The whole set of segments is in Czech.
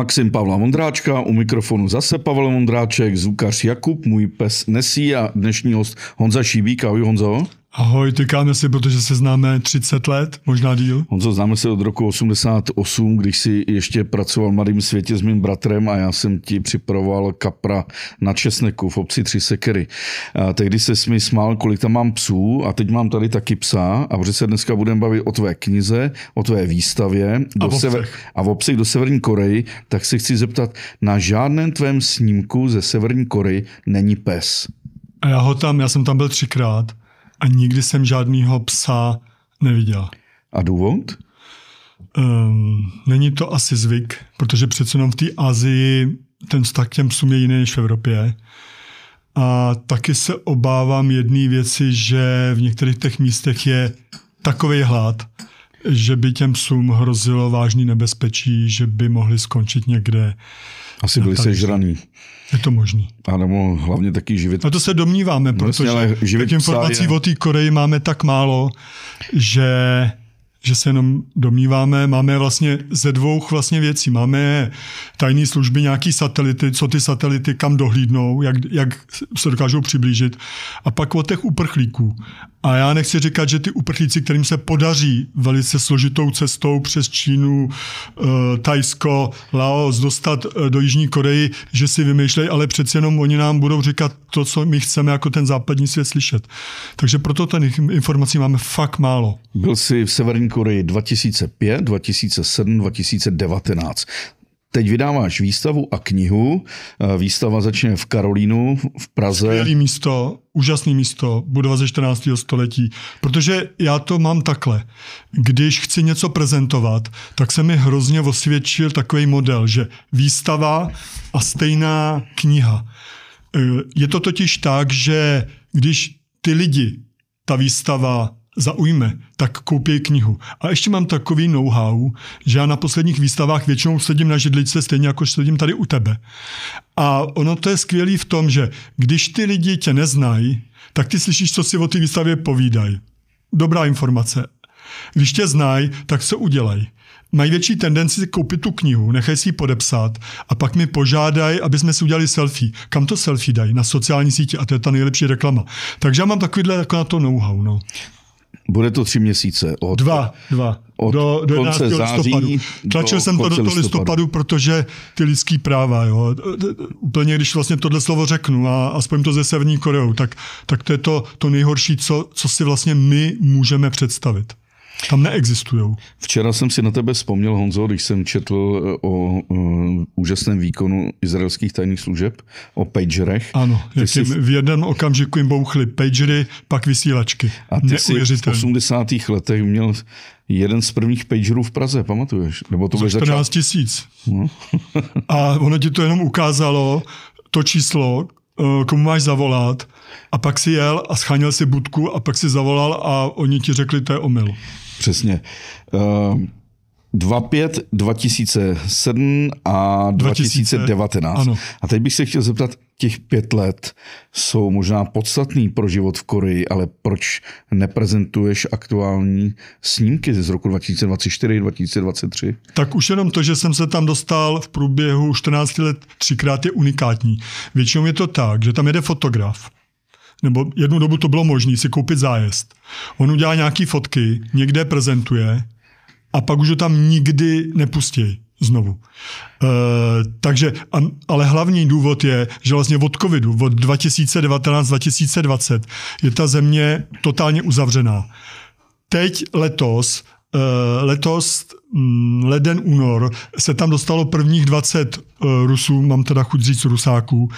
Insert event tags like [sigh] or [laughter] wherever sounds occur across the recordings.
Maxim Pavla Vondráčka, u mikrofonu zase Pavel Vondráček, zvukař Jakub, můj pes Nesí a dnešní host Honza Šíbík. Ahoj Honzo. Ahoj, tykáme si, protože se známe 30 let, možná díl. Honzo, známe se od roku 88, když si ještě pracoval v Mladém světě s mým bratrem a já jsem ti připravoval kapra na Česneku v obci Tři sekery. A tehdy se mi smál, kolik tam mám psů a teď mám tady taky psa a protože se dneska budeme bavit o tvé knize, o tvé výstavě do a, v sever- a v obcích do Severní Koreji, tak se chci zeptat, na žádném tvém snímku ze Severní Koreji není pes. A já ho tam, já jsem tam byl třikrát a nikdy jsem žádného psa neviděl. A důvod? Um, není to asi zvyk, protože přece jenom v té Azii ten vztah k těm psům je jiný než v Evropě. A taky se obávám jedné věci, že v některých těch místech je takový hlad, že by těm psům hrozilo vážný nebezpečí, že by mohli skončit někde asi byli sežraný. Je to možný. A nebo hlavně taky živit. A no to se domníváme, vlastně protože těch informací je... o té Koreji máme tak málo, že že se jenom domníváme, máme vlastně ze dvou vlastně věcí. Máme tajné služby, nějaký satelity, co ty satelity kam dohlídnou, jak, jak se dokážou přiblížit. A pak o těch uprchlíků. A já nechci říkat, že ty uprchlíci, kterým se podaří velice složitou cestou přes Čínu, eh, Tajsko, Laos dostat eh, do Jižní Koreji, že si vymýšlejí, ale přeci jenom oni nám budou říkat to, co my chceme jako ten západní svět slyšet. Takže proto ten informací máme fakt málo. Byl jsi v Severní Koreji 2005, 2007, 2019. Teď vydáváš výstavu a knihu. Eh, výstava začne v Karolínu, v Praze. Skvělý místo, úžasné místo, budova ze 14. století. Protože já to mám takhle. Když chci něco prezentovat, tak se mi hrozně osvědčil takový model, že výstava a stejná kniha. Eh, je to totiž tak, že když ty lidi, ta výstava, zaujme, tak koupěj knihu. A ještě mám takový know-how, že já na posledních výstavách většinou sedím na židličce stejně jako sedím tady u tebe. A ono to je skvělé v tom, že když ty lidi tě neznají, tak ty slyšíš, co si o té výstavě povídají. Dobrá informace. Když tě znají, tak se udělají? mají větší tendenci koupit tu knihu, nechají si ji podepsat a pak mi požádají, aby jsme si udělali selfie. Kam to selfie dají? Na sociální sítě a to je ta nejlepší reklama. Takže já mám takovýhle jako na to know-how. No. Bude to tři měsíce. Od, dva, dva. Od do, do konce září. listopadu. Tlačil do jsem to do toho listopadu. listopadu, protože ty lidský práva, jo. Úplně, když vlastně tohle slovo řeknu a, a spojím to ze Severní Koreou, tak, tak to je to, to nejhorší, co, co si vlastně my můžeme představit. Tam neexistují. Včera jsem si na tebe vzpomněl, Honzo, když jsem četl eh, o, uh, úžasném výkonu izraelských tajných služeb, o pagerech. Ano, jsi... v jednom okamžiku jim bouchly pagery, pak vysílačky. A ty jsi v 80. letech měl jeden z prvních pagerů v Praze, pamatuješ? Nebo to Za 14 tisíc. No. a ono ti to jenom ukázalo, to číslo, eh, komu máš zavolat. A pak si jel a schánil si budku a pak si zavolal a oni ti řekli, to je omyl. Přesně. Uh, 25, 2007 a 2019. 2000, A teď bych se chtěl zeptat, těch pět let jsou možná podstatný pro život v Koreji, ale proč neprezentuješ aktuální snímky z roku 2024, 2023? Tak už jenom to, že jsem se tam dostal v průběhu 14 let třikrát je unikátní. Většinou je to tak, že tam jede fotograf, nebo jednu dobu to bylo možné si koupit zájezd. On udělá nějaké fotky, někde prezentuje a pak už ho tam nikdy nepustí znovu. E, takže, a, ale hlavní důvod je, že vlastně od covidu, od 2019-2020 je ta země totálně uzavřená. Teď letos, eh, letos mm, leden, únor, se tam dostalo prvních 20 eh, Rusů, mám teda chuť říct Rusáků,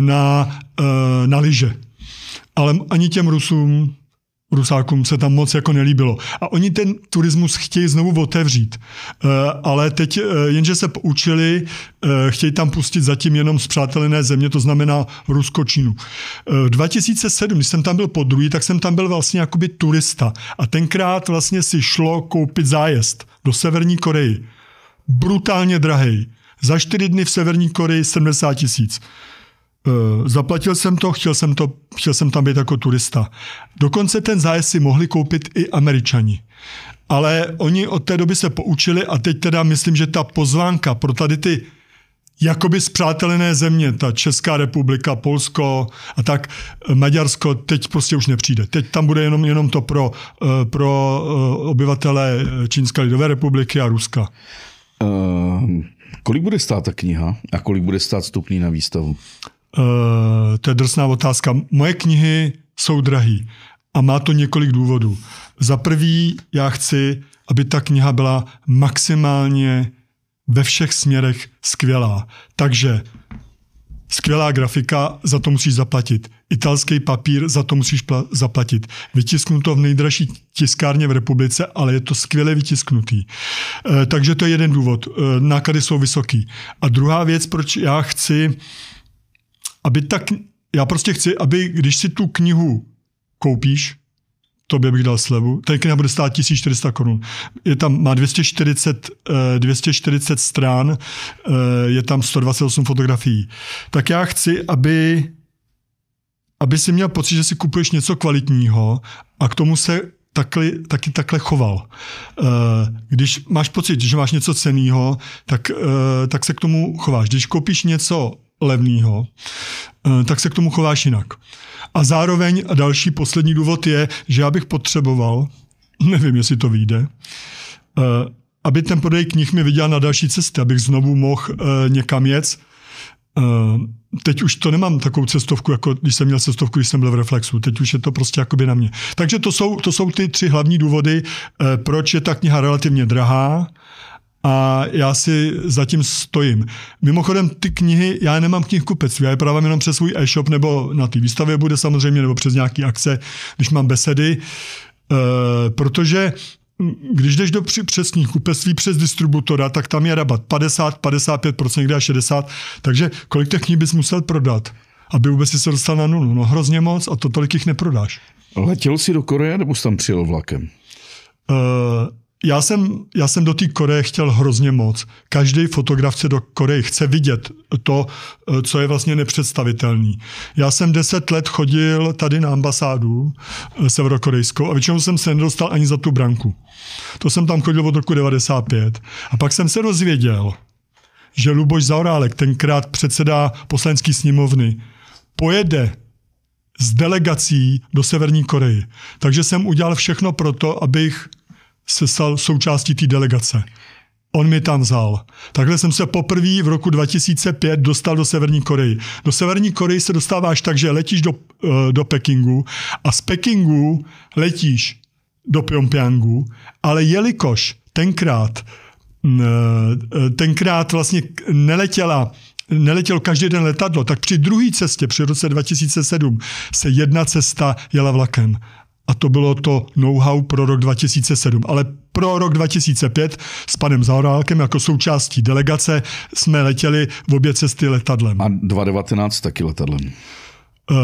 na, na liže ale ani těm Rusům, Rusákům se tam moc jako nelíbilo. A oni ten turismus chtějí znovu otevřít. Eh, ale teď eh, jenže se poučili, eh, chtějí tam pustit zatím jenom zpřátelené země, to znamená Rusko, Čínu. V 2007, když jsem tam byl po druhý, tak jsem tam byl vlastně jakoby turista. A tenkrát vlastně si šlo koupit zájezd do Severní Koreji. Brutálně drahej. Za čtyři dny v Severní Koreji 70 tisíc. Eh, zaplatil jsem to, chtěl jsem, to, chtěl jsem tam být jako turista. Dokonce ten zájezd si mohli koupit i američani. Ale oni od té doby se poučili a teď teda myslím, že ta pozvánka pro tady ty jakoby zpřátelené země, ta Česká republika, Polsko a tak, eh, Maďarsko, teď prostě už nepřijde. Teď tam bude jenom, jenom to pro, eh, pro obyvatele Čínské lidové republiky a Ruska. Uh, kolik bude stát ta kniha a kolik bude stát stupný na výstavu? Eh, to je drsná otázka. Moje knihy jsou drahé a má to několik důvodů. Za prvý, já chci, aby ta kniha byla maximálně ve všech směrech skvělá. Takže skvělá grafika, za to musíš zaplatit. Italský papír, za to musíš pla- zaplatit. Vytisknu to v nejdražší tiskárně v republice, ale je to skvěle vytisknutý. E, takže to je jeden důvod. E, náklady jsou vysoký. A druhá věc, proč já chci aby tak, já prostě chci, aby když si tu knihu koupíš, tobě bych dal slevu. Ten kniha bude stát 1400 korun. Je tam, má 240, 240 strán, je tam 128 fotografií. Tak já chci, aby, aby si měl pocit, že si kupuješ něco kvalitního a k tomu se takhle, taky takhle choval. Eh, když máš pocit, že máš něco ceného, tak, eh, tak se k tomu chováš. Když koupíš něco levného, eh, tak se k tomu chováš jinak. A zároveň a další poslední důvod je, že já bych potřeboval, nevím, jestli to vyjde, eh, aby ten prodej knih mi viděl na další cestě, abych znovu mohl eh, někam jet. Teď už to nemám takovou cestovku, jako když jsem měl cestovku, když jsem byl v Reflexu. Teď už je to prostě jakoby na mě. Takže to jsou, to jsou ty tři hlavní důvody, proč je ta kniha relativně drahá, a já si zatím stojím. Mimochodem, ty knihy, já nemám knihkupectví, já je právě jenom přes svůj e-shop nebo na té výstavě bude samozřejmě, nebo přes nějaký akce, když mám besedy, e, protože když jdeš do přesních kupeství přes distributora, tak tam je rabat 50, 55%, někde až 60%, takže kolik těch knih bys musel prodat? aby vůbec si se dostal na nulu. No hrozně moc a to tolik jich neprodáš. Letěl jsi do Koreje nebo jsi tam přijel vlakem? Uh, já jsem, já jsem do té Koreje chtěl hrozně moc. Každý fotograf se do Koreje chce vidět to, eh, co je vlastně nepředstavitelný. Já jsem deset let chodil tady na ambasádu eh, severokorejskou a většinou jsem se nedostal ani za tu branku. To jsem tam chodil od roku 95. A pak jsem se dozvěděl, že Luboš Zaurálek, tenkrát předseda poslanecké sněmovny, pojede s delegací do Severní Koreji. Takže jsem udělal všechno pro to, abych se stal součástí té delegace. On mi tam vzal. Takhle jsem se poprvé v roku 2005 dostal do Severní Koreji. Do Severní Koreji se dostáváš tak, že letíš do, eh, do Pekingu a z Pekingu letíš do Pyongyangu, ale jelikož tenkrát mm, eh, tenkrát vlastně neletěla neletěl každý den letadlo, tak při druhé cestě, při roce 2007, se jedna cesta jela vlakem a to bylo to know-how pro rok 2007. Ale pro rok 2005 s panem Zaorálkem jako součástí delegace jsme letěli v obě cesty letadlem. A 2019 taky letadlem. Uh,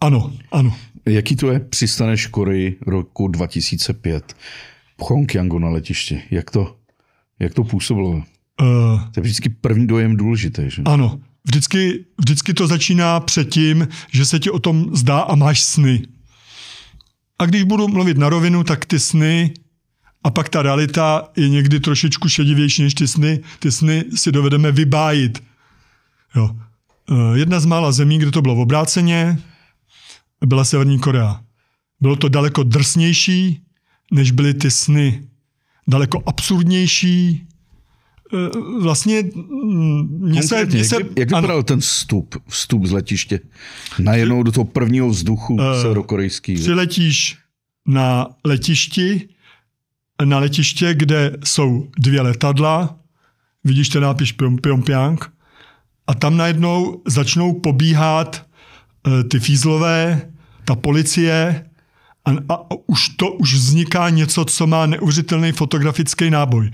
ano, ano. Jaký to je? Přistaneš Koreji roku 2005 v Hongkongu na letišti. Jak to, jak to působilo? Uh, to je vždycky první dojem důležitý. Že? Ano, vždycky, vždycky to začíná předtím, že se ti o tom zdá a máš sny. A když budu mluvit na rovinu, tak ty sny a pak ta realita je někdy trošičku šedivější než ty sny. Ty sny si dovedeme vybájit. Jo. Eh, jedna z mála zemí, kde to bylo v obráceně, byla Severní Korea. Bylo to daleko drsnější, než byly ty sny. Daleko absurdnější, Eh, vlastně mm, mě se... mě se jak, jak vypadal ano. ten vstup, vstup z letiště? Najednou do toho prvního vzduchu uh, severokorejský. Přiletíš na letišti, na letiště, kde jsou dvě letadla, vidíš ten nápis Pyongyang, a tam najednou začnou pobíhat eh, ty fízlové, ta policie a, a už to už vzniká něco, co má neuvěřitelný fotografický náboj.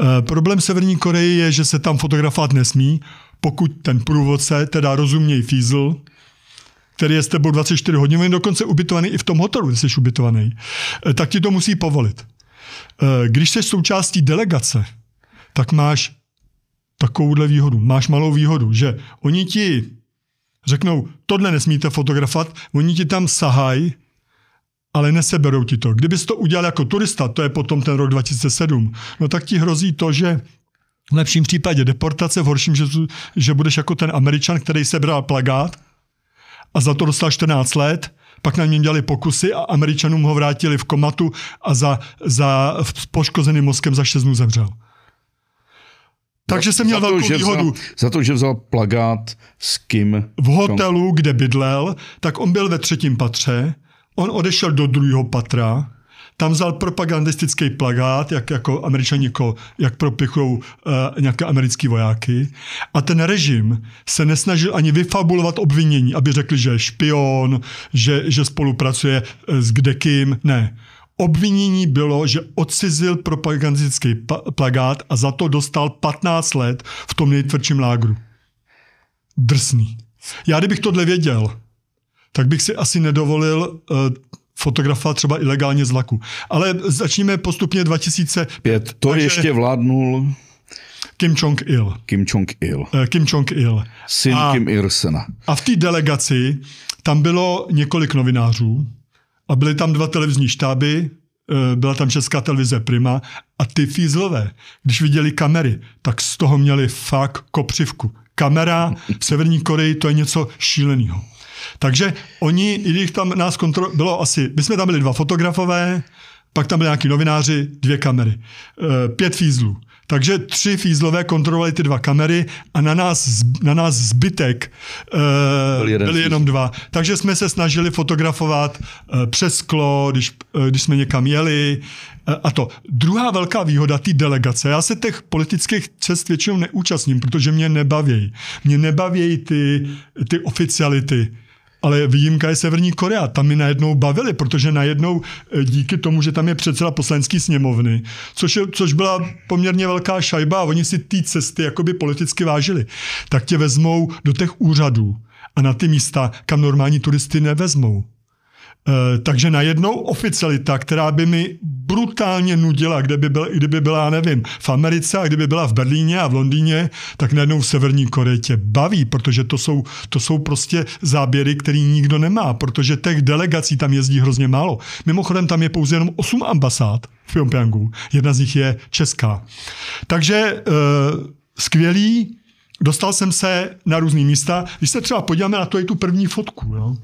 E, problém Severní Koreje je, že se tam fotografovat nesmí, pokud ten průvodce, teda rozuměj Fiesel, který je s tebou 24 hodin, dokonce ubytovaný i v tom hotelu, kde jsi ubytovaný, e, tak ti to musí povolit. E, když jsi součástí delegace, tak máš takovouhle výhodu. Máš malou výhodu, že oni ti řeknou, tohle nesmíte fotografovat, oni ti tam sahají, ale neseberou ti to. Kdybys to udělal jako turista, to je potom ten rok 2007, no tak ti hrozí to, že v lepším případě deportace, v horším, že, že budeš jako ten američan, který sebral plagát a za to dostal 14 let, pak na něm dělali pokusy a američanům ho vrátili v komatu a za, za poškozeným mozkem za 6 dnů zemřel. Takže jsem měl za to, velkou že výhodu. Vzal, za to, že vzal plagát s kým? V hotelu, kde bydlel, tak on byl ve třetím patře On odešel do druhého patra, tam vzal propagandistický plagát, jak jako američani, jako, jak propichují uh, eh, nějaké americké vojáky. A ten režim se nesnažil ani vyfabulovat obvinění, aby řekli, že je špion, že, že spolupracuje eh, s kdekým. Ne. Obvinění bylo, že odcizil propagandistický plagát a za to dostal 15 let v tom nejtvrdším lágru. Drsný. Já kdybych tohle věděl, tak bych si asi nedovolil eh, fotografovat třeba ilegálně z laku. Ale začněme postupně 2005. To Takže... ještě vládnul Kim Jong-il. Kim Jong-il. Eh, Kim Jong-il. Syn a, Kim Il-sena. A v té delegaci tam bylo několik novinářů a byly tam dva televizní štáby, eh, byla tam česká televize Prima a ty fízlové, když viděli kamery, tak z toho měli fakt kopřivku. Kamera v Severní Koreji to je něco šíleného. Takže oni, i když tam nás kontrol, bylo asi, my jsme tam byli dva fotografové, pak tam byli nějaký novináři, dvě kamery, eh, pět fízlů. Takže tři fízlové kontrolovali ty dva kamery a na nás, na nás zbytek eh, byl jeden byli jenom dva. Takže jsme se snažili fotografovat eh, přes sklo, když, když jsme někam jeli a to. Druhá velká výhoda té delegace, já se těch politických cest většinou neúčastním, protože mě nebavějí. Mě nebavějí ty, ty oficiality ale výjimka je Severní Korea. Tam mi najednou bavili, protože najednou eh, díky tomu, že tam je předseda poslanecký sněmovny, což, je, což byla poměrně velká šajba a oni si ty cesty jakoby politicky vážili, tak tě vezmou do těch úřadů a na ty místa, kam normální turisty nevezmou. E, takže najednou oficialita, která by mi brutálně nudila, kde by byla, kdyby byla, nevím, v Americe a kdyby byla v Berlíně a v Londýně, tak najednou v Severní Koreji tě baví, protože to jsou, to jsou prostě záběry, který nikdo nemá, protože těch delegací tam jezdí hrozně málo. Mimochodem tam je pouze jenom 8 ambasád v Pyongyangu. Jedna z nich je česká. Takže e, skvělý, dostal jsem se na různý místa. Když se třeba podíváme na to, je tu první fotku, jo,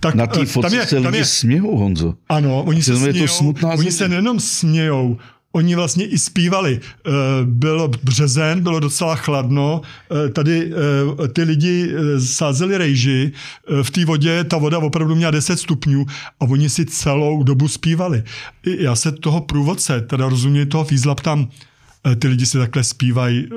tak na té eh, fotce tam je, se tam lidi je, smějou, Honzo. Ano, oni se, smějou, to smutná oni se nejenom smějou, Oni vlastně i zpívali. Eh, bylo březen, bylo docela chladno, eh, tady ty lidi sázeli rejži, v té vodě ta voda opravdu měla 10 stupňů a oni si celou dobu zpívali. Já se toho průvodce, teda rozuměj toho Fízla, ptám, Eh, ty lidi se takhle zpívají, eh,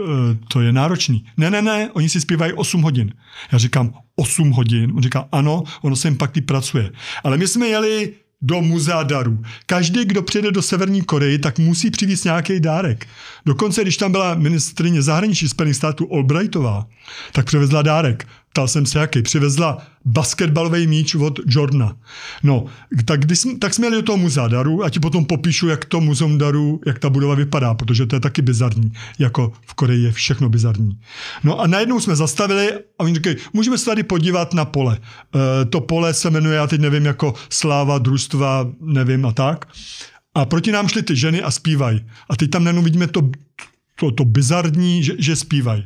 to je náročný. Ne, ne, ne, oni si zpívají 8 hodin. Já říkám 8 hodin, on říká ano, ono se jim pak pracuje. Ale my jsme jeli do muzea darů. Každý, kdo přijde do Severní Koreji, tak musí přivést nějaký dárek. Dokonce, když tam byla ministrině zahraničí Spojených států Albrightová, tak přivezla dárek ptal jsem se jaký, přivezla basketbalový míč od Jordana. No, tak, když jsme, tak jsme jeli do toho muzea darů a ti potom popíšu, jak to muzeum darů, jak ta budova vypadá, protože to je taky bizarní, jako v Koreji je všechno bizarní. No a najednou jsme zastavili a oni říkají, můžeme se tady podívat na pole. E, to pole se jmenuje, já teď nevím, jako sláva, družstva, nevím a tak. A proti nám šly ty ženy a zpívají. A teď tam najednou vidíme to, to, to bizarní, že, že zpívají.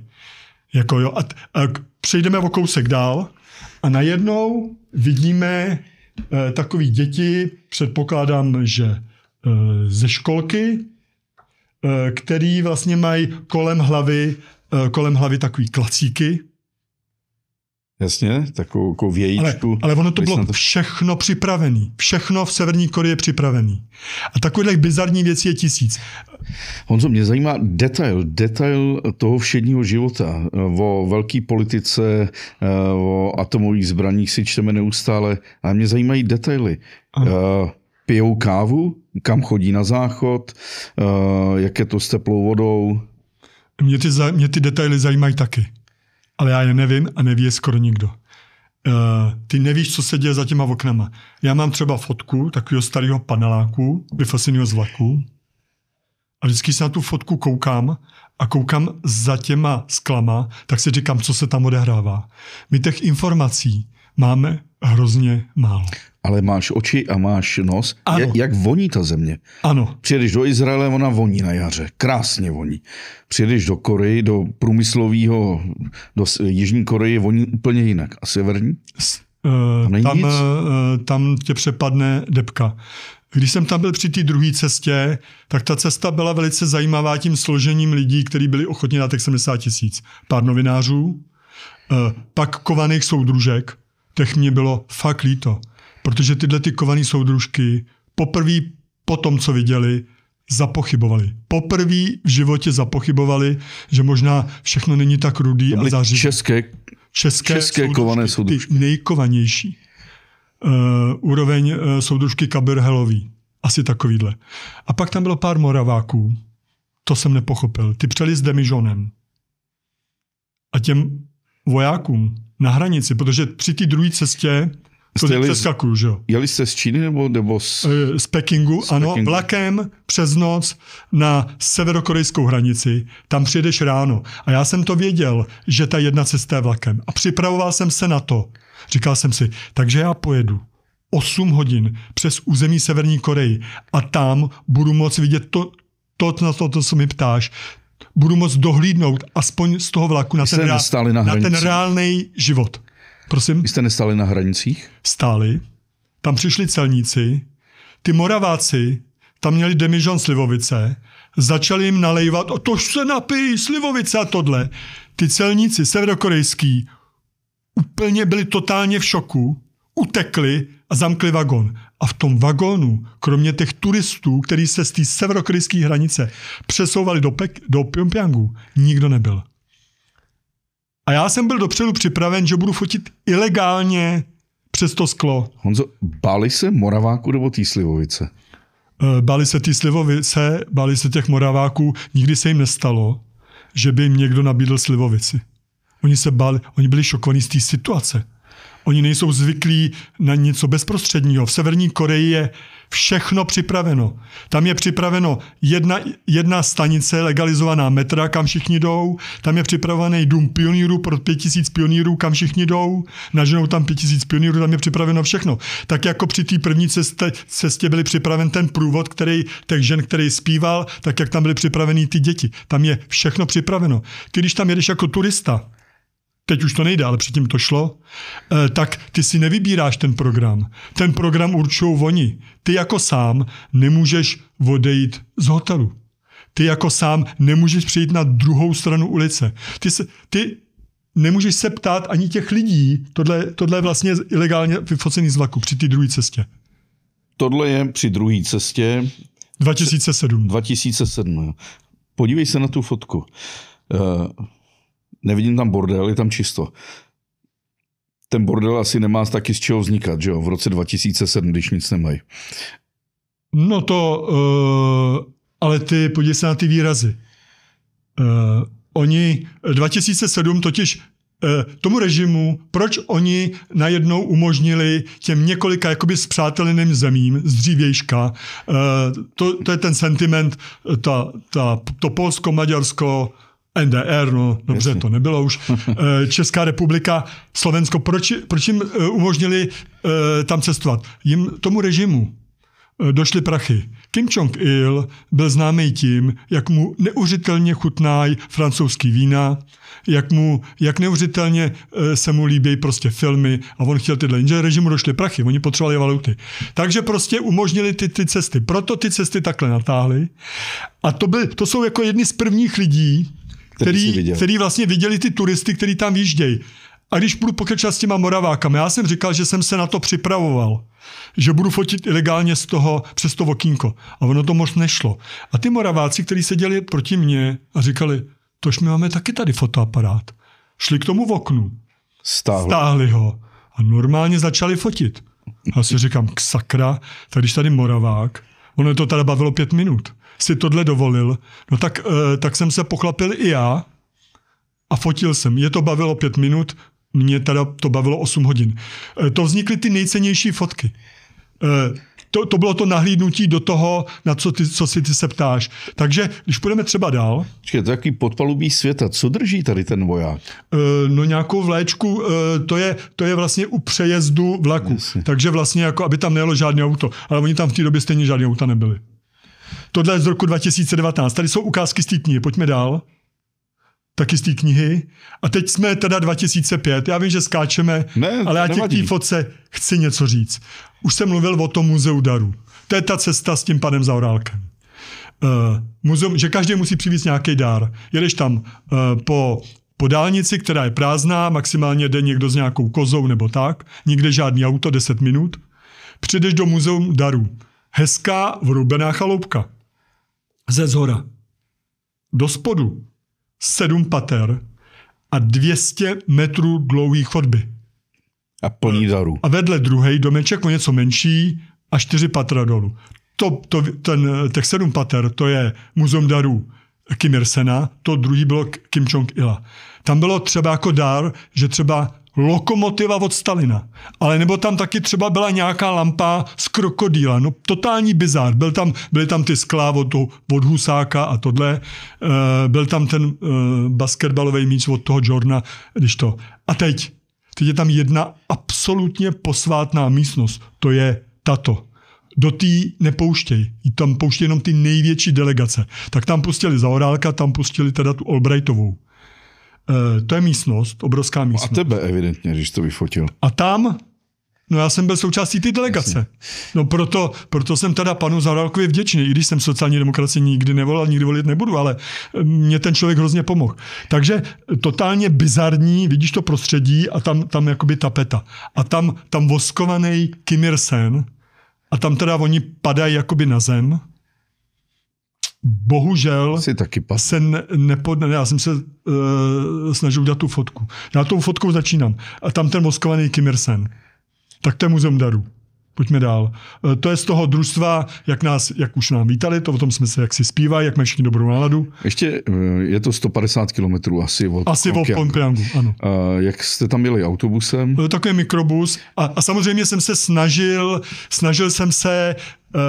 Jako jo, a, a přejdeme o kousek dál a najednou vidíme e, takový děti, předpokládám, že e, ze školky, e, který vlastně mají kolem hlavy, e, kolem hlavy takový klacíky, Jasně, takovou, takovou vějíčku. Ale, ale ono to bylo to... všechno připravený. Všechno v Severní Koreji připravený. A takových bizarní věcí je tisíc. Honzo, mě zajímá detail, detail toho všedního života. O velké politice, eh, o atomových zbraních si čteme neustále, ale mě zajímají detaily. Ano. Eh, pijou kávu, kam chodí na záchod, eh, jak je to s teplou vodou. Mě ty, mě ty detaily zajímají taky ale já je nevím a neví je skoro nikdo. Uh, ty nevíš, co se děje za těma oknama. Já mám třeba fotku takového starého paneláku, vyfasenýho z vlaku a vždycky se na tu fotku koukám a koukám za těma sklama, tak si říkám, co se tam odehrává. My těch informací máme hrozně málo. Ale máš oči a máš nos. Ano. Jak, jak voní ta země? Ano. Přijedeš do Izraele, ona voní na jaře. Krásně voní. Přijedeš do Koreji, do průmyslového, do Jižní Koreje, voní úplně jinak. A severní? S, uh, tam, tam, eh, tam tě přepadne depka. Když jsem tam byl při té druhé cestě, tak ta cesta byla velice zajímavá tím složením lidí, kteří byli ochotni na těch 70 tisíc. Pár novinářů, eh, pak kovaných soudružek, těch mě bylo fakt líto. Protože tyhle ty kovaný soudružky poprvé po tom, co viděli, zapochybovali. Poprvé v životě zapochybovali, že možná všechno není tak rudý a zařízený. České, české, české soudružky, kované soudružky. Ty nejkovanější. Uh, úroveň uh, soudružky Kabirhelový. Asi takovýhle. A pak tam bylo pár moraváků. To jsem nepochopil. Ty přeli s demižonem. A těm vojákům na hranici, protože při té druhé cestě to jeli, přeskakuju, že jo. Jeli jste z Číny nebo, nebo z... Eh, z Pekingu, z ano, Pekingu. vlakem přes noc na severokorejskou hranici. Tam přijedeš ráno. A já jsem to věděl, že ta jedna cesta je vlakem. A připravoval jsem se na to. Říkal jsem si, takže já pojedu 8 hodin přes území Severní Koreji a tam budu moct vidět to, to, na to, to, co mi ptáš, budu moct dohlídnout aspoň z toho vlaku na ten, na, na ten reálný život. Prosím? Vy jste nestali na hranicích? Stáli. Tam přišli celníci. Ty Moraváci tam měli demižon slivovice. Začali jim nalejvat, o tož se napij, slivovice a tohle. Ty celníci severokorejský úplně byli totálně v šoku, utekli a zamkli vagon. A v tom vagónu, kromě těch turistů, kteří se z té severokorejské hranice přesouvali do, Pek, do Pyongyangu, nikdo nebyl. A já jsem byl dopředu připraven, že budu fotit ilegálně přes to sklo. Honzo, báli se Moraváku nebo Týslivovice? Eh, báli se Týslivovice, báli se těch Moraváků. Nikdy se jim nestalo, že by jim někdo nabídl slivovici. Oni se báli, oni byli šokovaní z té situace. Oni nejsou zvyklí na něco bezprostředního. V Severní Koreji je všechno připraveno. Tam je připraveno jedna, jedna stanice legalizovaná metra, kam všichni jdou, tam je připravený dům pionýrů pro 5000 pionýrů, kam všichni jdou, naženou tam 5000 pionýrů, tam je připraveno všechno. Tak jako při té první cestě, cestě byli připraven ten průvod, který ten žen, který zpíval, tak jak tam byly připraveny ty děti. Tam je všechno připraveno. Ty, když tam jedeš jako turista, teď už to nejde, ale předtím to šlo, eh, tak ty si nevybíráš ten program. Ten program určují oni. Ty jako sám nemůžeš odejít z hotelu. Ty jako sám nemůžeš přijít na druhou stranu ulice. Ty, se, ty nemůžeš se ptát ani těch lidí. Tohle, tohle je vlastně ilegálně vyfocený z vlaku při té druhé cestě. Tohle je při druhé cestě. 2007. 2007. Podívej se na tu fotku. Uh nevidím tam bordel, je tam čisto. Ten bordel asi nemá taky z čeho vznikat, že jo, v roce 2007, když nic nemají. No to, uh, ale ty podívej se na ty výrazy. Uh, oni 2007 eh, totiž tomu režimu, proč oni najednou umožnili těm několika jakoby zpřáteleným zemím z dřívějška, to, to je ten sentiment, ta, ta, to Polsko, Maďarsko, NDR, no dobře, Jasně. to nebylo už. [laughs] Eh, Česká republika, Slovensko, proč, proč jim eh, umožnili eh, tam cestovat? Jim tomu režimu došly prachy. Kim Jong-il byl známý tím, jak mu neuvěřitelně chutnají francouzský vína, jak, mu, jak neuvěřitelně se mu líbí prostě filmy a on chtěl tyhle, jenže režimu došly prachy, oni potřebovali valuty. Takže prostě umožnili ty, ty cesty. Proto ty cesty takhle natáhly. A to, byl, to jsou jako jedni z prvních lidí, který, který, který vlastně viděli ty turisty, který tam výjíždějí. A když budu pokračovat s těma moravákama, já jsem říkal, že jsem se na to připravoval, že budu fotit ilegálně z toho, přes to okýnko. A ono to moc nešlo. A ty moraváci, kteří seděli proti mně a říkali, tož my máme taky tady fotoaparát. Šli k tomu v oknu. Stáhli. Stáhli ho. A normálně začali fotit. A si říkám, k sakra, tak když tady moravák Ono to teda bavilo pět minut. Si tohle dovolil. No tak, eh, tak jsem se pochlapil i já a fotil jsem. Je to bavilo pět minut, mě teda to bavilo osm hodin. Eh, to vznikly ty nejcennější fotky. Eh, to, to bylo to nahlídnutí do toho, na co, ty, co si ty se ptáš. Takže když půjdeme třeba dál. Čekaj, to je takový podpalubí světa. Co drží tady ten voják? E, no nějakou vléčku, e, to, je, to je vlastně u přejezdu vlaku. Jasně. Takže vlastně jako, aby tam nejelo žádné auto. Ale oni tam v té době stejně žádné auta nebyly. Tohle je z roku 2019. Tady jsou ukázky z té knihy. Pojďme dál taky z té knihy. A teď jsme teda 2005. Já vím, že skáčeme, ne, ale já ti k té fotce chci něco říct. Už jsem mluvil o tom muzeu darů. To je ta cesta s tím panem Zaurálkem. Uh, eh, muzeum, že každý musí přivést nějaký dár. Jedeš tam uh, po, po dálnici, která je prázdná, maximálně jde někdo s nějakou kozou nebo tak, nikde žádný auto, 10 minut. Přijdeš do muzeum darů. Hezká vrubená chaloupka. Ze zhora. Do spodu. Sedm pater a 200 metrů dlouhý chodby. A plný darů. Eh, a vedle druhý domeček o něco menší a čtyři patra dolů. To, to, ten, eh, těch sedm pater, to je muzeum darů Kim Irsena, to druhý bylo Kim Jong-ila. Tam bylo třeba jako dar, že třeba lokomotiva od Stalina. Ale nebo tam taky třeba byla nějaká lampa z krokodýla. No totální bizár. Byl tam, byly tam ty sklá od, toho, od Husáka a tohle. E, byl tam ten e, basketbalový míč od toho Jordana, když to. A teď Teď je tam jedna absolutně posvátná místnost. To je tato. Do té nepouštěj. Tam pouštějí jenom ty největší delegace. Tak tam pustili Zaorálka, tam pustili teda tu Albrightovou. E, to je místnost, obrovská místnost. A tebe evidentně, když to vyfotil. A tam No já jsem byl součástí té delegace. Jasně. No proto, proto jsem teda panu Zaurálkovi vděčný, i když jsem sociální demokracii nikdy nevolal, nikdy volit nebudu, ale eh, mě ten člověk hrozně pomohl. Takže totálně bizarní, vidíš to prostředí a tam, tam jakoby tapeta. A tam, tam voskovaný Kim Sen a tam teda oni padají jakoby na zem. Bohužel Jsi taky pas. se nepod... já jsem se uh, snažil udělat tu fotku. Já tou fotkou začínám. A tam ten voskovaný Kim Sen. Tak to je muzeum darů. Pojďme dál. E, to je z toho družstva, jak nás, jak už nám vítali, to o tom jsme se jaksi zpívají, jak mají všichni dobrou náladu. Ještě e, je to 150 kilometrů asi od Asi od Pontiangu, ano. A jak jste tam jeli autobusem? E, takový mikrobus a, a samozřejmě jsem se snažil, snažil jsem se uh,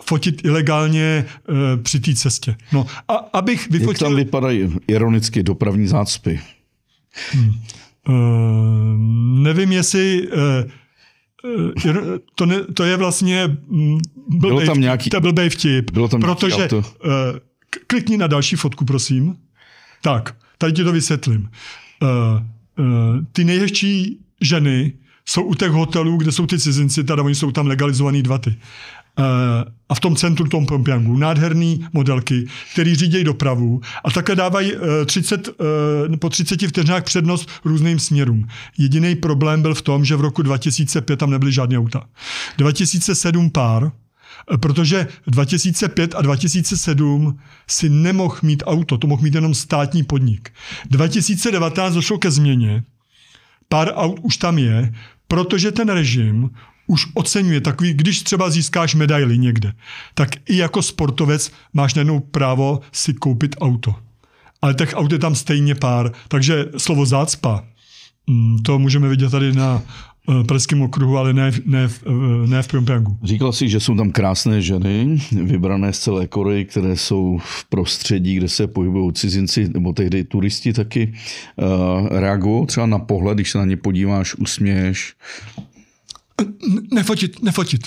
fotit ilegálně uh, při té cestě. No, a, abych vyfotil... Jak tam vypadají ironicky dopravní zácpy? Hmm. Uh, nevím, jestli... Uh, Eh, eh, to, ne, to je vlastně mm, blbej, Bylo tam nějaký, to blbej vtip, bylo tam protože auto. Eh, klikni na další fotku, prosím. Tak, tady ti to vysvětlím. Ty nejhezčí ženy jsou u těch hotelů, kde jsou ty cizinci, teda oni jsou tam legalizovaný dva ty. Eh, a v tom centru tom Pyongyangu nádherný modelky, který řídí dopravu a takhle dávají 30, eh, eh, po 30 vteřinách přednost různým směrům. Jediný problém byl v tom, že v roku 2005 tam nebyly žádné auta. 2007 pár, protože 2005 a 2007 si nemohl mít auto, to mohl mít jenom státní podnik. 2019 došlo ke změně, pár aut už tam je, protože ten režim už oceňuje takový, když třeba získáš medaily někde, tak i jako sportovec máš najednou právo si koupit auto. Ale těch aut je tam stejně pár. Takže slovo zácpa, mm, to můžeme vidět tady na eh, Pražském okruhu, ale ne, ne, ne v eh, Pyongyangu. Říkal jsi, že jsou tam krásné ženy, vybrané z celé Koreji, které jsou v prostředí, kde se pohybují cizinci, nebo tehdy turisti taky. Eh, reagují třeba na pohled, když se na ně podíváš, usměješ? nefotit, nefotit.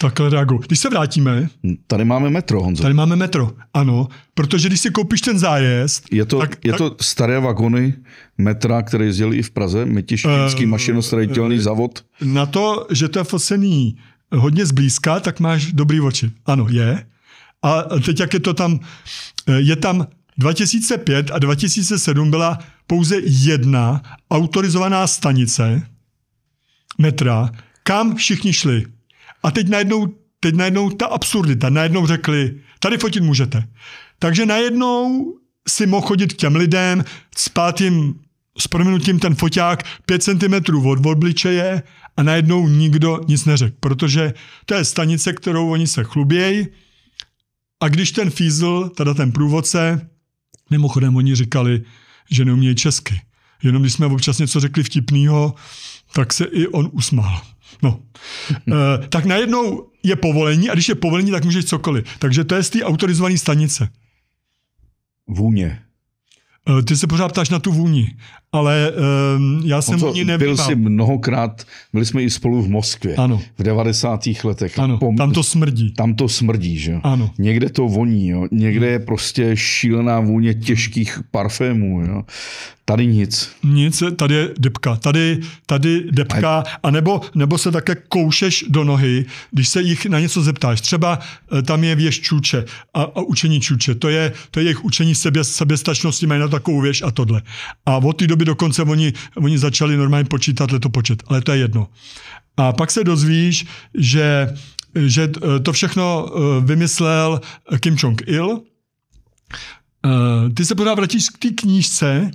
Takhle reaguju. Když se vrátíme... Hm, tady máme metro, Honzo. Tady máme metro, ano. Protože když si koupíš ten zájezd... Je to, tak, je tak... to staré vagony metra, které jezdili i v Praze, Mytišký eh, uh, mašinostrojitelný uh, eh, zavod. Na to, že to je fosený hodně zblízka, tak máš dobrý oči. Ano, je. A teď jak je to tam... Eh, je tam 2005 a 2007 byla pouze jedna autorizovaná stanice, metra, kam všichni šli. A teď najednou, teď najednou ta absurdita, najednou řekli, tady fotit můžete. Takže najednou si mohl chodit k těm lidem, spát jim s proměnutím ten foťák 5 cm od obličeje a najednou nikdo nic neřekl, protože to je stanice, kterou oni se chlubějí a když ten fízl, teda ten průvodce, mimochodem oni říkali, že neumějí česky. Jenom když jsme občas něco řekli vtipného, tak se i on usmál. No, e, tak najednou je povolení a když je povolení, tak můžeš cokoliv. Takže to je z té autorizované stanice. Vůně. Eh, ty se pořád ptáš na tu vůni, ale uh, já jsem vůni nevím. Byl jsi mnohokrát, byli jsme i spolu v Moskvě ano. v 90. letech. Ano, pom- tam to smrdí. Tam to smrdí, že ano. Někde to voní, jo. někde je prostě šílená vůně těžkých parfémů. Jo. Tady nic. Nic, tady je depka. Tady, tady depka, a nebo, nebo se také koušeš do nohy, když se jich na něco zeptáš. Třeba eh, tam je věž čuče a, a učení čuče. To je, to je jejich učení sebe, sebestačnosti. mají na to takovou věž a tohle. A od té doby dokonce oni, oni začali normálně počítat letopočet, ale to je jedno. A pak se dozvíš, že, že eh, to všechno eh, vymyslel Kim Jong-il, eh, ty se pořád vrátíš k té knížce,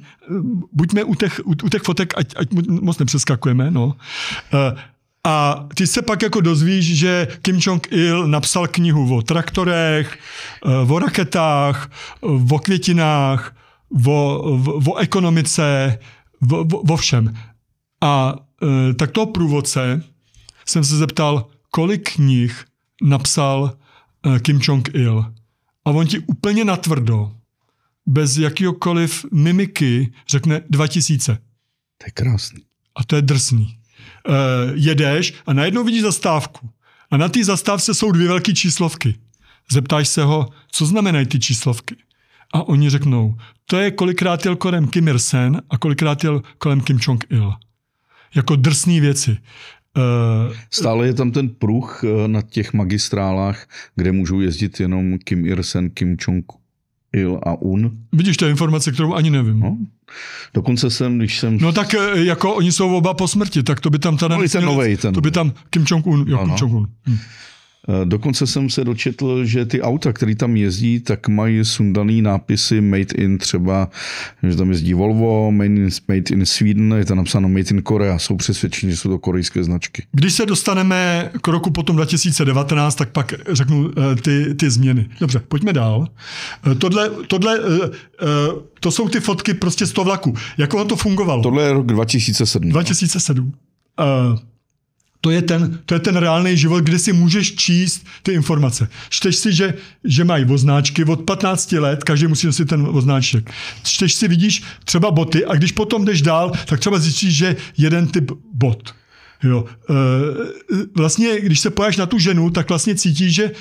buďme u těch, u, u těch fotek, ať, ať moc nepřeskakujeme, no. A ty se pak jako dozvíš, že Kim Jong-il napsal knihu o traktorech, o raketách, o květinách, o, o ekonomice, o, o všem. A e, tak toho průvodce jsem se zeptal, kolik knih napsal e, Kim Jong-il. A on ti úplně natvrdo, bez jakýkoliv mimiky, řekne 2000. To je krásný. A to je drsný. E, jedeš a najednou vidíš zastávku. A na té zastávce jsou dvě velké číslovky. Zeptáš se ho, co znamenají ty číslovky a oni řeknou, to je kolikrát jel kolem Kim Il-sen a kolikrát jel kolem Kim Jong-il. Jako drsné věci. Uh, Stále je tam ten pruh eh, na těch magistrálách, kde můžou jezdit jenom Kim Il-sen, Kim Jong-il a Un. Vidíš, to je informace, kterou ani nevím. No. Dokonce jsem, když jsem... No tak eh, jako oni jsou oba po smrti, tak to by tam ten. No, ten novej, ten... To by tam Kim Jong-un, jo, Kim Jong-un. Hm. Eh, dokonce jsem se dočetl, že ty auta, které tam jezdí, tak mají sundaný nápisy Made in třeba, že tam jezdí Volvo, Made in, made in Sweden, je tam napsáno Made in Korea, jsou přesvědčeni, že jsou to korejské značky. Když se dostaneme k roku potom 2019, tak pak řeknu eh, ty, ty změny. Dobře, pojďme dál. Eh, tohle, tohle, to jsou ty fotky prostě z toho vlaku. Jak ono to fungovalo? Tohle je rok 2007. 2007. To je ten, to je ten reálný život, kde si můžeš číst ty informace. Čteš si, že, že mají voznáčky od 15 let, každý musí nosit ten voznáček. Čteš si, vidíš třeba boty a když potom jdeš dál, tak třeba zjistíš, že jeden typ bot. Jo. E, e vlastně, když se pojáš na tu ženu, tak vlastně cítíš, že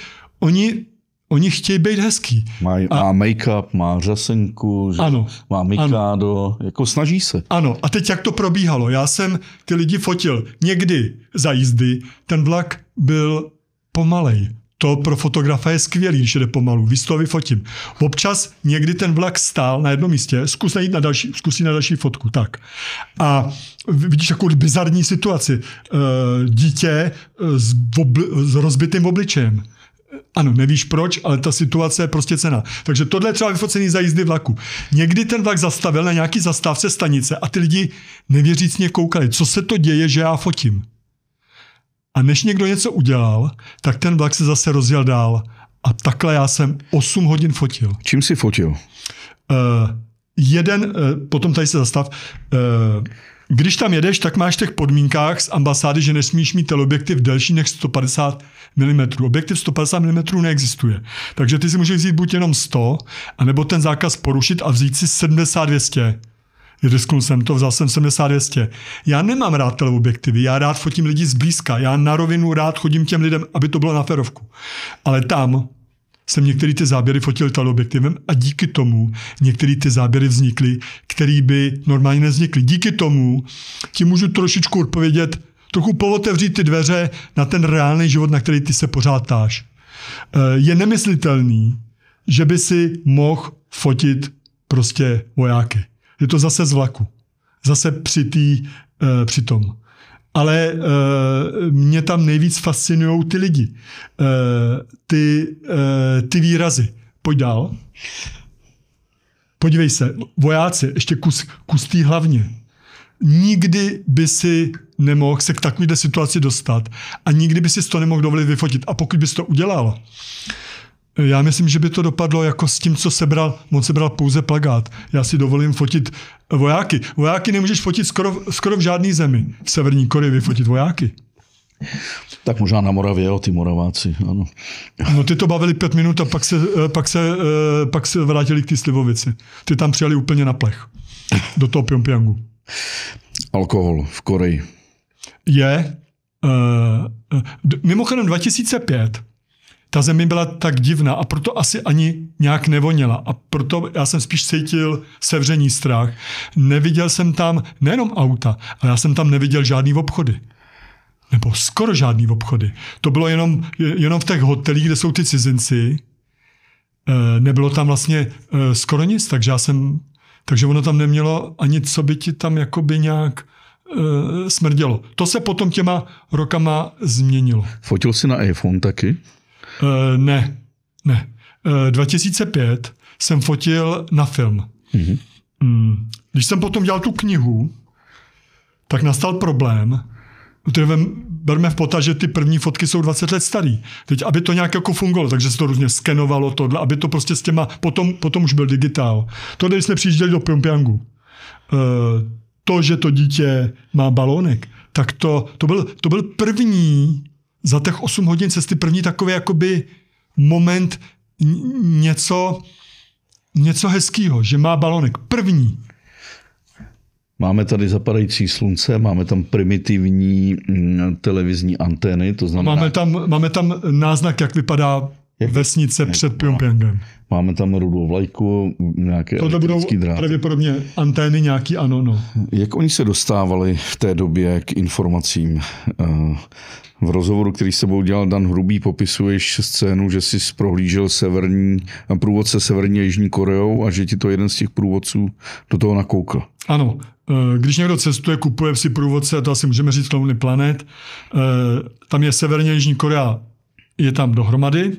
oni Oni chtějí být hezký. Má, a, má make-up, má řasenku, ano, má mikádo, ano. jako snaží se. Ano, a teď jak to probíhalo? Já jsem ty lidi fotil někdy za jízdy, ten vlak byl pomalej. To pro fotografa je skvělý, když jde pomalu, víc to vyfotím. Občas někdy ten vlak stál na jednom místě, zkus najít na další, zkus na další fotku, tak. A vidíš takovou bizarní situaci. Eh, dítě eh, s, obli, s rozbitým obličejem ano, nevíš proč, ale ta situace je prostě cena. Takže tohle je třeba vyfocený za jízdy vlaku. Někdy ten vlak zastavil na nějaký zastávce stanice a ty lidi nevěřícně koukali, co se to děje, že já fotím. A než někdo něco udělal, tak ten vlak se zase rozjel dál. A takhle já jsem 8 hodin fotil. Čím jsi fotil? Uh, jeden, uh, potom tady se zastav, uh, když tam jedeš, tak máš v těch podmínkách z ambasády, že nesmíš mít objektiv delší než 150 mm. Objektiv 150 mm neexistuje. Takže ty si můžeš vzít buď jenom 100, anebo ten zákaz porušit a vzít si 70-200. Risknul jsem to, vzal jsem 70-200. Já nemám rád teleobjektivy, já rád fotím lidi zblízka, já na rovinu rád chodím těm lidem, aby to bylo na ferovku. Ale tam jsem některé ty záběry fotil teleobjektivem a díky tomu některé ty záběry vznikly, které by normálně nevznikly. Díky tomu ti můžu trošičku odpovědět, trochu povotevřít ty dveře na ten reálný život, na který ty se pořád táš. Eh, je nemyslitelný, že by si mohl fotit prostě vojáky. Je to zase z vlaku. Zase při, tý, eh, při tom ale uh, mě tam nejvíc fascinují ty lidi, uh, ty, uh, ty výrazy. Pojď dál. Podívej se, vojáci, ještě kus, kus tý hlavně. Nikdy by si nemohl se k takovéhle situaci dostat a nikdy by si to nemohl dovolit vyfotit. A pokud bys to udělal, já myslím, že by to dopadlo jako s tím, co sebral, on sebral pouze plagát. Já si dovolím fotit vojáky. Vojáky nemůžeš fotit skoro, skoro v žádný zemi. V Severní Koreji vyfotit vojáky. Tak možná na Moravě, jo, ty Moraváci, ano. No ty to bavili pět minut a pak se, eh, pak se, eh, pak se vrátili k té Slivovici. Ty tam přijeli úplně na plech. Do toho Pyongyangu. Alkohol v Koreji. Je. Uh, mimochodem 2005 ta země byla tak divná a proto asi ani nějak nevoněla A proto já jsem spíš cítil sevření strach. Neviděl jsem tam nejenom auta, ale já jsem tam neviděl žádný obchody nebo skoro žádný obchody. To bylo jenom, jenom v těch hotelích, kde jsou ty cizinci. Eh, nebylo tam vlastně eh, skoro nic, takže já jsem, takže ono tam nemělo ani co by ti tam jakoby nějak eh, smrdělo. To se potom těma rokama změnilo. Fotil jsi na iPhone taky? Eh, ne, ne. 2005 eh, jsem fotil na film. Mm-hmm. Když jsem potom dělal tu knihu, tak nastal problém, Vem, berme v potaz, že ty první fotky jsou 20 let starý. Teď, aby to nějak jako fungovalo, takže se to různě skenovalo, tohle, aby to prostě s těma, potom, potom už byl digitál. To, když jsme přijížděli do Pyongyangu, uh, to, že to dítě má balónek, tak to, to, byl, to byl první za těch 8 hodin cesty první takový jakoby moment něco, něco hezkého, že má balonek. První. Máme tady zapadající slunce, máme tam primitivní mm, televizní antény, to znamená... Máme tam, máme tam náznak, jak vypadá jako- vesnice jako před Pyongyangem. Máme tam rudou vlajku, nějaké Tohle budou dráty. pravděpodobně antény nějaký, ano, no. Jak oni se dostávali v té době k informacím? Eh, v rozhovoru, který s sebou dělal Dan Hrubý, popisuješ scénu, že jsi prohlížel severní, eh, průvodce Severní a Jižní Koreou a že ti to jeden z těch průvodců do toho nakoukl. Ano, eh, když někdo cestuje, kupuje si průvodce, to asi můžeme říct Lonely Planet, tam je Severní a Jižní Korea, je tam dohromady.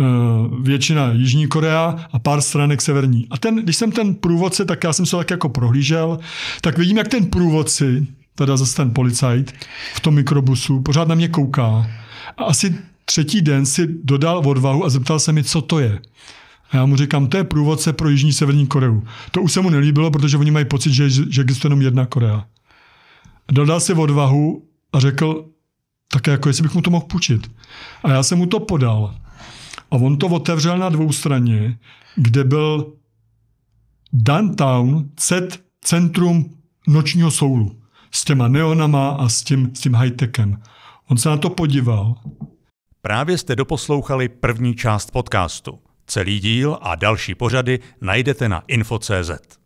Eh, většina Jižní Korea a pár stranek Severní. A ten, když jsem ten průvodce, tak já jsem se tak jako prohlížel, tak vidím, jak ten průvodci, teda zase ten policajt, v tom mikrobusu pořád na mě kouká. A asi třetí den si dodal odvahu a zeptal se mi, co to je. A já mu říkám, to je průvodce pro Jižní Severní Koreu. To už se mu nelíbilo, protože oni mají pocit, že, že existuje jenom jedna Korea. Dodal si odvahu a řekl, tak jako jestli bych mu to mohl půjčit. A já jsem mu to podal. A on to otevřel na dvou straně, kde byl downtown, set centrum nočního soulu s těma neonama a s tím, s tím high-techem. On se na to podíval. Právě jste doposlouchali první část podcastu. Celý díl a další pořady najdete na info.cz.